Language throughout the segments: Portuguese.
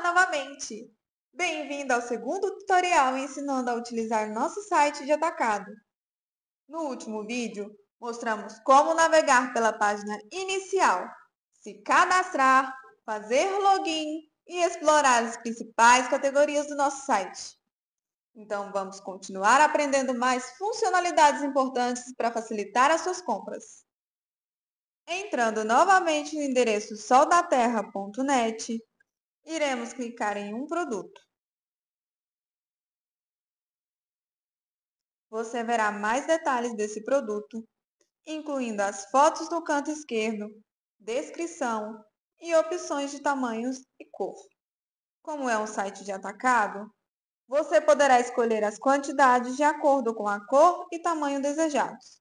novamente! Bem-vindo ao segundo tutorial ensinando a utilizar nosso site de atacado. No último vídeo, mostramos como navegar pela página inicial, se cadastrar, fazer login e explorar as principais categorias do nosso site. Então, vamos continuar aprendendo mais funcionalidades importantes para facilitar as suas compras. Entrando novamente no endereço soldaterra.net, Iremos clicar em um produto. Você verá mais detalhes desse produto, incluindo as fotos no canto esquerdo, descrição e opções de tamanhos e cor. Como é um site de atacado, você poderá escolher as quantidades de acordo com a cor e tamanho desejados.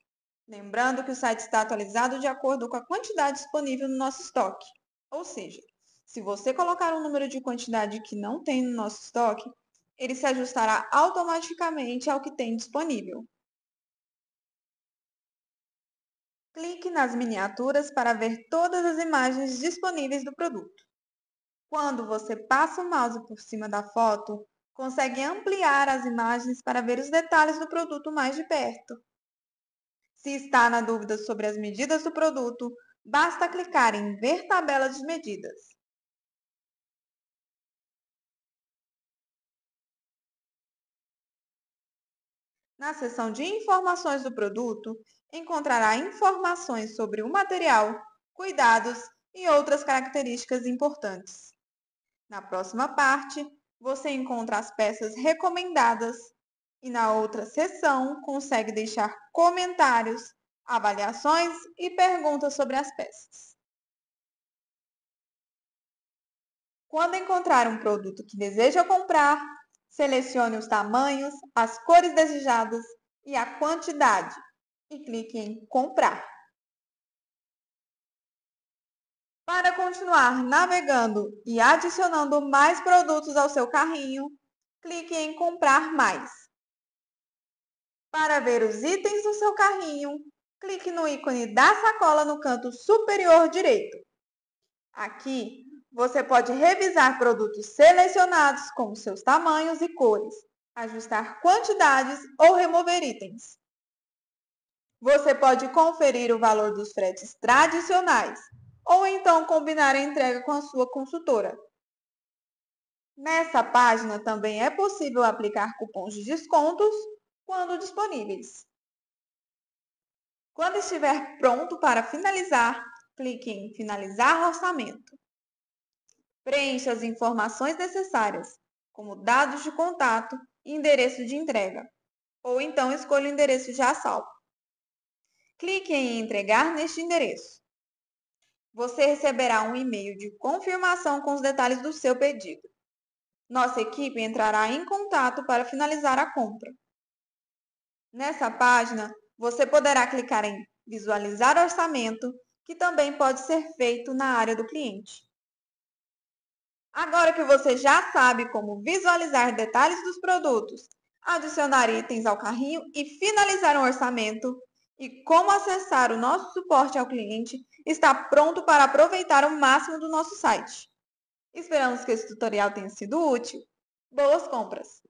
Lembrando que o site está atualizado de acordo com a quantidade disponível no nosso estoque, ou seja, se você colocar um número de quantidade que não tem no nosso estoque, ele se ajustará automaticamente ao que tem disponível. Clique nas miniaturas para ver todas as imagens disponíveis do produto. Quando você passa o mouse por cima da foto, consegue ampliar as imagens para ver os detalhes do produto mais de perto. Se está na dúvida sobre as medidas do produto, basta clicar em Ver tabela de medidas. Na seção de informações do produto, encontrará informações sobre o material, cuidados e outras características importantes. Na próxima parte, você encontra as peças recomendadas e na outra seção consegue deixar comentários, avaliações e perguntas sobre as peças. Quando encontrar um produto que deseja comprar, Selecione os tamanhos, as cores desejadas e a quantidade e clique em Comprar. Para continuar navegando e adicionando mais produtos ao seu carrinho, clique em Comprar Mais. Para ver os itens do seu carrinho, clique no ícone da sacola no canto superior direito. Aqui você pode revisar produtos selecionados com seus tamanhos e cores, ajustar quantidades ou remover itens. Você pode conferir o valor dos fretes tradicionais ou então combinar a entrega com a sua consultora. Nessa página também é possível aplicar cupons de descontos quando disponíveis. Quando estiver pronto para finalizar, clique em Finalizar Orçamento. Preencha as informações necessárias, como dados de contato e endereço de entrega, ou então escolha o endereço já salvo. Clique em Entregar neste endereço. Você receberá um e-mail de confirmação com os detalhes do seu pedido. Nossa equipe entrará em contato para finalizar a compra. Nessa página, você poderá clicar em Visualizar orçamento, que também pode ser feito na área do cliente. Agora que você já sabe como visualizar detalhes dos produtos, adicionar itens ao carrinho e finalizar um orçamento, e como acessar o nosso suporte ao cliente, está pronto para aproveitar o máximo do nosso site. Esperamos que esse tutorial tenha sido útil. Boas compras!